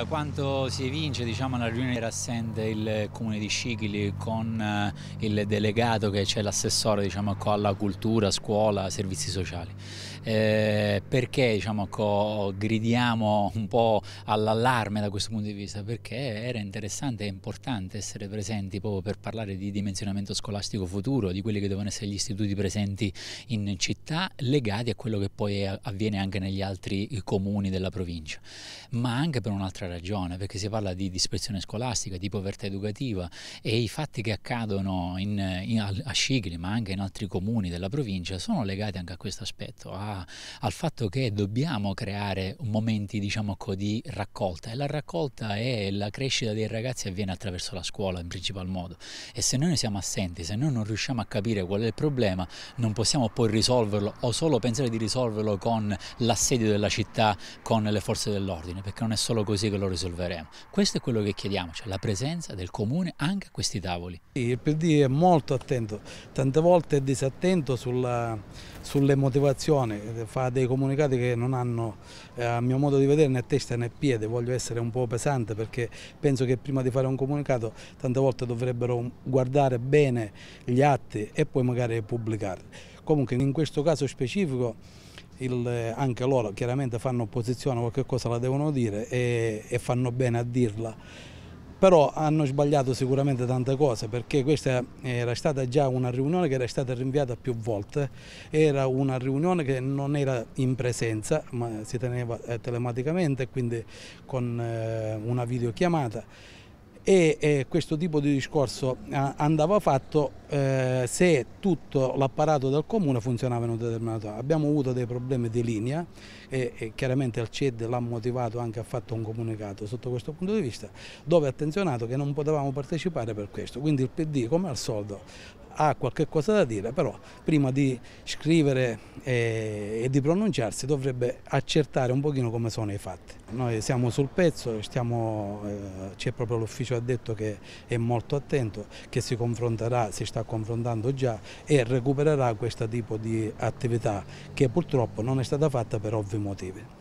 Da quanto si evince diciamo, alla riunione era assente il comune di Scicli con eh, il delegato che c'è l'assessore diciamo, alla cultura, scuola, servizi sociali. Eh, perché diciamo, gridiamo un po' all'allarme da questo punto di vista? Perché era interessante e importante essere presenti proprio per parlare di dimensionamento scolastico futuro, di quelli che devono essere gli istituti presenti in città legati a quello che poi avviene anche negli altri eh, comuni della provincia, ma anche per un'altra ragione, perché si parla di dispersione scolastica, di povertà educativa e i fatti che accadono in, in, a Scicli ma anche in altri comuni della provincia sono legati anche a questo aspetto, a al fatto che dobbiamo creare momenti diciamo, di raccolta e la raccolta e la crescita dei ragazzi avviene attraverso la scuola in principal modo e se noi siamo assenti, se noi non riusciamo a capire qual è il problema non possiamo poi risolverlo o solo pensare di risolverlo con l'assedio della città, con le forze dell'ordine perché non è solo così che lo risolveremo. Questo è quello che chiediamo, cioè la presenza del comune anche a questi tavoli. Il PD è molto attento, tante volte è disattento sulla, sulle motivazioni eh, fa dei comunicati che non hanno, eh, a mio modo di vedere, né testa né piede, voglio essere un po' pesante perché penso che prima di fare un comunicato tante volte dovrebbero guardare bene gli atti e poi magari pubblicarli. Comunque in questo caso specifico... Il, eh, anche loro chiaramente fanno opposizione, qualche cosa la devono dire e, e fanno bene a dirla però hanno sbagliato sicuramente tante cose perché questa era stata già una riunione che era stata rinviata più volte, era una riunione che non era in presenza ma si teneva eh, telematicamente quindi con eh, una videochiamata e eh, questo tipo di discorso eh, andava fatto eh, se tutto l'apparato del comune funzionava in un determinato modo. Abbiamo avuto dei problemi di linea e, e chiaramente il CED l'ha motivato anche ha fatto un comunicato sotto questo punto di vista dove ha attenzionato che non potevamo partecipare per questo, quindi il PD come al solito ha qualche cosa da dire, però prima di scrivere e, e di pronunciarsi dovrebbe accertare un pochino come sono i fatti. Noi siamo sul pezzo, eh, c'è proprio l'ufficio addetto che è molto attento, che si confronterà, si sta confrontando già e recupererà questo tipo di attività che purtroppo non è stata fatta per ovvi motivi.